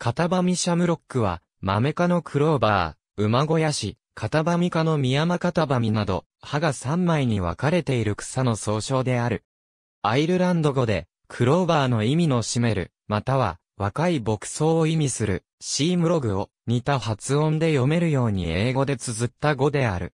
カタバミシャムロックは、豆科のクローバー、馬小屋市、タバミ科のミヤマカタバミなど、葉が3枚に分かれている草の総称である。アイルランド語で、クローバーの意味の占める、または、若い牧草を意味する、シームログを似た発音で読めるように英語で綴った語である。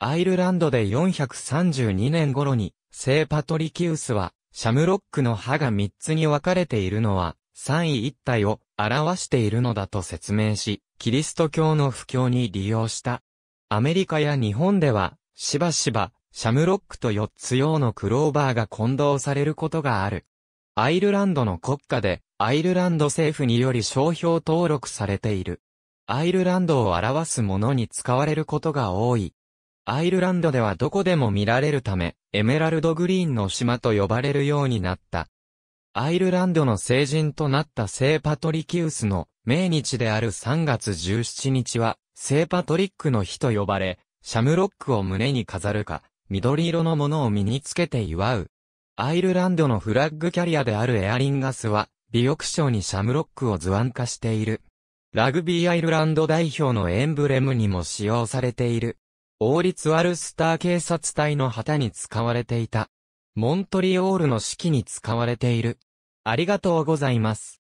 アイルランドで432年頃に、聖パトリキウスは、シャムロックの葉が3つに分かれているのは、三位一体を表しているのだと説明し、キリスト教の布教に利用した。アメリカや日本では、しばしば、シャムロックと四つ用のクローバーが混同されることがある。アイルランドの国家で、アイルランド政府により商標登録されている。アイルランドを表すものに使われることが多い。アイルランドではどこでも見られるため、エメラルドグリーンの島と呼ばれるようになった。アイルランドの聖人となった聖パトリキウスの命日である3月17日は、聖パトリックの日と呼ばれ、シャムロックを胸に飾るか、緑色のものを身につけて祝う。アイルランドのフラッグキャリアであるエアリンガスは、美翼賞にシャムロックを図案化している。ラグビーアイルランド代表のエンブレムにも使用されている。王立ワルスター警察隊の旗に使われていた。モントリオールの式に使われている。ありがとうございます。